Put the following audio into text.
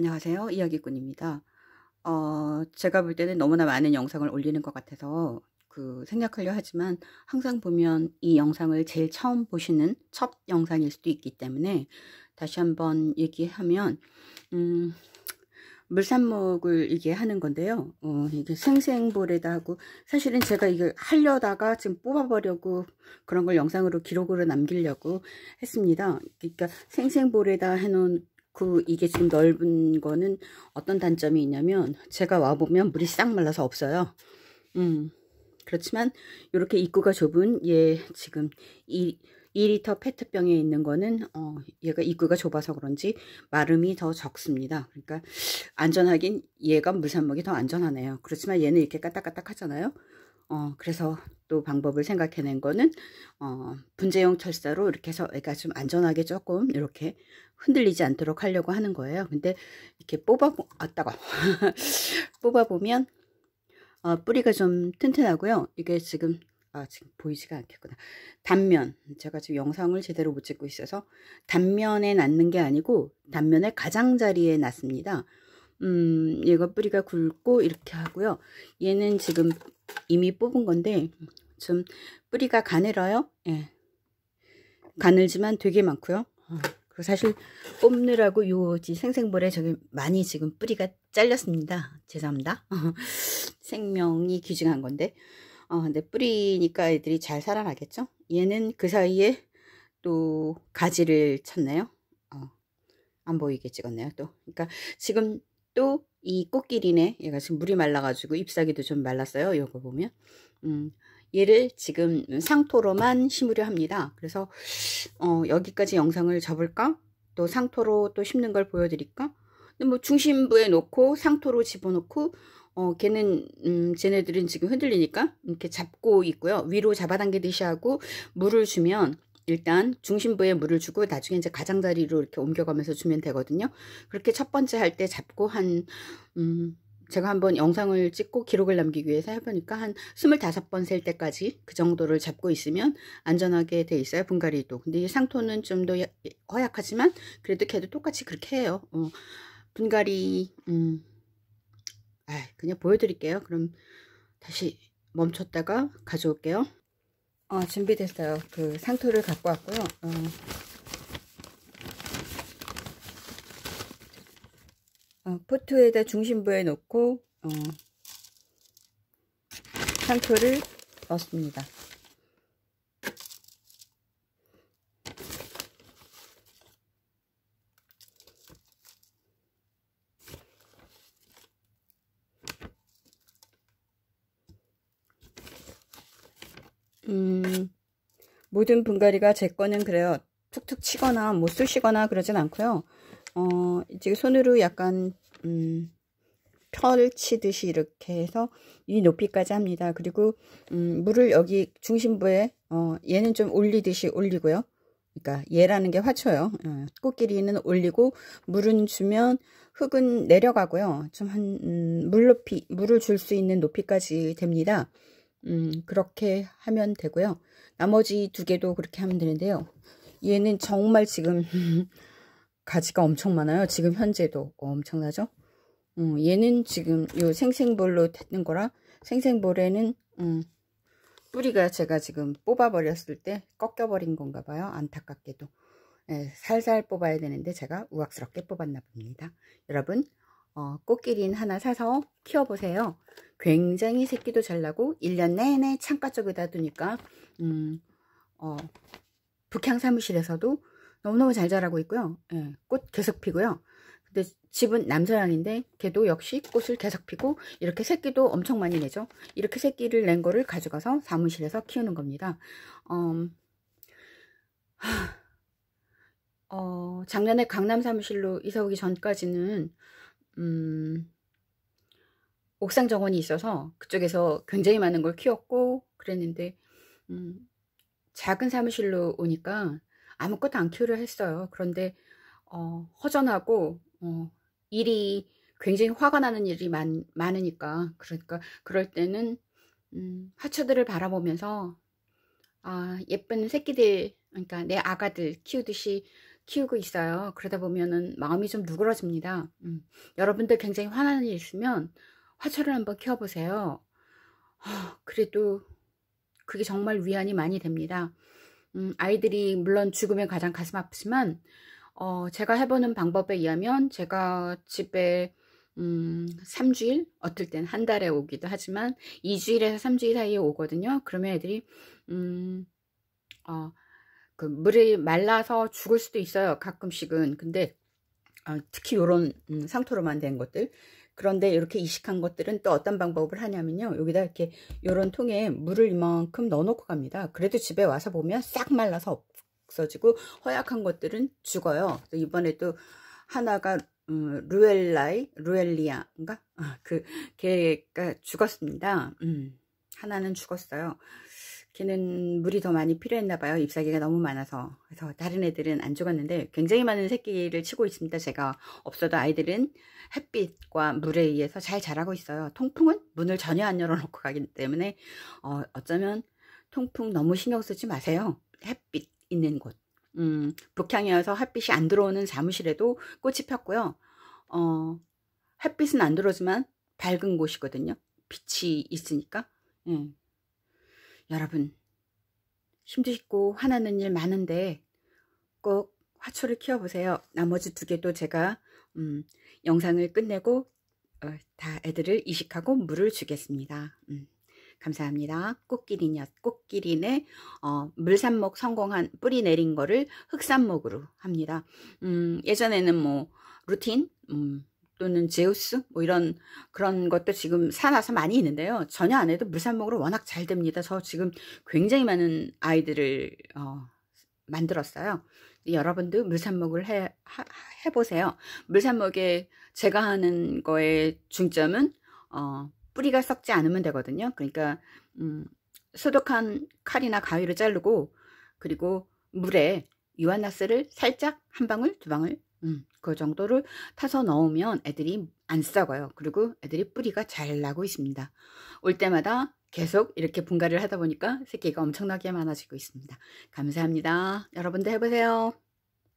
안녕하세요. 이야기꾼입니다. 어, 제가 볼 때는 너무나 많은 영상을 올리는 것 같아서 그 생략하려 하지만 항상 보면 이 영상을 제일 처음 보시는 첫 영상일 수도 있기 때문에 다시 한번 얘기하면 음, 물산목을 이게 하는 건데요. 어, 이게 생생볼에다 하고 사실은 제가 이게 하려다가 지금 뽑아보려고 그런 걸 영상으로 기록으로 남기려고 했습니다. 그러니까 생생볼에다 해놓은 그 이게 지금 넓은 거는 어떤 단점이 있냐면 제가 와보면 물이 싹 말라서 없어요. 음 그렇지만 이렇게 입구가 좁은 얘 지금 이 2리터 페트병에 있는 거는 어, 얘가 입구가 좁아서 그런지 마름이 더 적습니다. 그러니까 안전하긴 얘가 물산목이 더 안전하네요. 그렇지만 얘는 이렇게 까딱까딱 하잖아요. 어, 그래서 또 방법을 생각해낸 거는 어, 분재형 철사로 이렇게 해서 애가 좀 안전하게 조금 이렇게 흔들리지 않도록 하려고 하는 거예요. 근데 이렇게 뽑아 아다가 뽑아 보면 어, 뿌리가 좀 튼튼하고요. 이게 지금 아 지금 보이지가 않겠구나. 단면 제가 지금 영상을 제대로 못 찍고 있어서 단면에 났는 게 아니고 단면의 가장자리에 났습니다. 음, 얘가 뿌리가 굵고 이렇게 하고요. 얘는 지금 이미 뽑은 건데 좀 뿌리가 가늘어요. 예. 가늘지만 되게 많고요. 어, 그리고 사실 뽑느라고 요지 생생볼에 저기 많이 지금 뿌리가 잘렸습니다. 죄송합니다. 생명이 귀중한 건데. 어, 근데 뿌리니까 애들이 잘 살아나겠죠? 얘는 그 사이에 또 가지를 찾나요? 어, 안 보이게 찍었네요. 또. 그러니까 지금 또이 꽃길이네 얘가 지금 물이 말라가지고 잎사귀도 좀 말랐어요 요거 보면 음, 얘를 지금 상토로만 심으려 합니다 그래서 어, 여기까지 영상을 접을까 또 상토로 또 심는 걸 보여드릴까 뭐 중심부에 놓고 상토로 집어넣고 어, 걔는 음, 쟤네들은 지금 흔들리니까 이렇게 잡고 있고요. 위로 잡아당기듯이 하고 물을 주면 일단 중심부에 물을 주고 나중에 이제 가장자리로 이렇게 옮겨가면서 주면 되거든요. 그렇게 첫 번째 할 때 잡고 한 음, 제가 한번 영상을 찍고 기록을 남기기 위해서 해보니까 한 25번 셀 때까지 그 정도를 잡고 있으면 안전하게 돼 있어요. 분갈이도. 근데 이 상토는 좀 더 허약하지만 그래도 걔도 똑같이 그렇게 해요. 어, 분갈이 음, 아, 그냥 보여드릴게요. 그럼 다시 멈췄다가 가져올게요. 어, 준비됐어요. 그 상토를 갖고 왔고요. 어. 어, 포트에다 중심부에 놓고 어, 상토를 넣습니다. 음, 모든 분갈이가 제 거는 그래요. 툭툭 치거나 못 쑤시거나 그러진 않고요. 어, 이제 손으로 약간 음, 펼치듯이 이렇게 해서 이 높이까지 합니다. 그리고 음, 물을 여기 중심부에 어, 얘는 좀 올리듯이 올리고요. 그러니까 얘라는 게 화초요. 어, 꽃끼리는 올리고 물은 주면 흙은 내려가고요. 좀한 음, 높이 물을 줄 수 있는 높이까지 됩니다. 음, 그렇게 하면 되고요. 나머지 두 개도 그렇게 하면 되는데요. 얘는 정말 지금 가지가 엄청 많아요. 지금 현재도 어, 엄청나죠? 음, 얘는 지금 요 생생볼로 됐는 거라 생생볼에는 음, 뿌리가 제가 지금 뽑아버렸을 때 꺾여버린 건가 봐요. 안타깝게도. 예, 살살 뽑아야 되는데 제가 우악스럽게 뽑았나 봅니다. 여러분 어, 꽃기린 하나 사서 키워보세요. 굉장히 새끼도 잘 나고 1년 내내 창가 쪽에다 두니까 음, 어, 북향 사무실에서도 너무너무 잘 자라고 있고요. 예, 꽃 계속 피고요. 근데 집은 남서양인데 걔도 역시 꽃을 계속 피고 이렇게 새끼도 엄청 많이 내죠. 이렇게 새끼를 낸 거를 가져가서 사무실에서 키우는 겁니다. 음, 하, 어, 작년에 강남 사무실로 이사 오기 전까지는 음, 옥상 정원이 있어서 그쪽에서 굉장히 많은 걸 키웠고 그랬는데 음, 작은 사무실로 오니까 아무것도 안 키우려 했어요. 그런데 어, 허전하고 어, 일이 굉장히 화가 나는 일이 많, 많으니까 그러니까 그럴 때는 음, 화초들을 바라보면서 아, 예쁜 새끼들 그러니까 내 아가들 키우듯이 키우고 있어요. 그러다 보면은 마음이 좀 누그러집니다. 음. 여러분들 굉장히 화나는 일 있으면 화초를 한번 키워보세요. 어, 그래도 그게 정말 위안이 많이 됩니다. 음, 아이들이 물론 죽으면 가장 가슴 아프지만 어, 제가 해보는 방법에 의하면 제가 집에 음, 3주일, 어떨 땐 한 달에 오기도 하지만 2주일에서 3주일 사이에 오거든요. 그러면 애들이 음, 어, 그 물이 말라서 죽을 수도 있어요. 가끔씩은. 근데 어, 특히 요런 음, 상토로만 된 것들. 그런데 이렇게 이식한 것들은 또 어떤 방법을 하냐면요. 여기다 이렇게 요런 통에 물을 이만큼 넣어놓고 갑니다. 그래도 집에 와서 보면 싹 말라서 없어지고 허약한 것들은 죽어요. 이번에 또 하나가 음, 루엘라이, 루엘리아인가? 아, 그 걔가 죽었습니다. 음, 하나는 죽었어요. 걔는 물이 더 많이 필요했나 봐요. 잎사귀가 너무 많아서. 그래서 다른 애들은 안 죽었는데 굉장히 많은 새끼를 치고 있습니다. 제가 없어도 아이들은 햇빛과 물에 의해서 잘 자라고 있어요. 통풍은 문을 전혀 안 열어놓고 가기 때문에 어, 어쩌면 통풍 너무 신경 쓰지 마세요. 햇빛 있는 곳. 음, 북향이어서 햇빛이 안 들어오는 사무실에도 꽃이 폈고요. 어, 햇빛은 안 들어오지만 밝은 곳이거든요. 빛이 있으니까. 음. 여러분, 힘드시고 화나는 일 많은데 꼭 화초를 키워보세요. 나머지 두 개도 제가 음, 영상을 끝내고 어, 다 애들을 이식하고 물을 주겠습니다. 음, 감사합니다. 꽃기린이 꽃기린의 어, 물산목 성공한 뿌리 내린 거를 흑산목으로 합니다. 음, 예전에는 뭐 루틴, 음, 또는 제우스 뭐 이런 그런 것도 지금 사놔서 많이 있는데요. 전혀 안 해도 물산목으로 워낙 잘 됩니다. 저 지금 굉장히 많은 아이들을 어, 만들었어요. 여러분도 물산목을 해, 하, 해보세요. 물산목에 제가 하는 거의 중점은 어, 뿌리가 썩지 않으면 되거든요. 그러니까 음, 소독한 칼이나 가위를 자르고 그리고 물에 유한나스를 살짝 한 방울 두 방울 음, 그 정도를 타서 넣으면 애들이 안 썩어요. 그리고 애들이 뿌리가 잘 나고 있습니다. 올 때마다 계속 이렇게 분갈이를 하다 보니까 새끼가 엄청나게 많아지고 있습니다. 감사합니다. 여러분도 해보세요.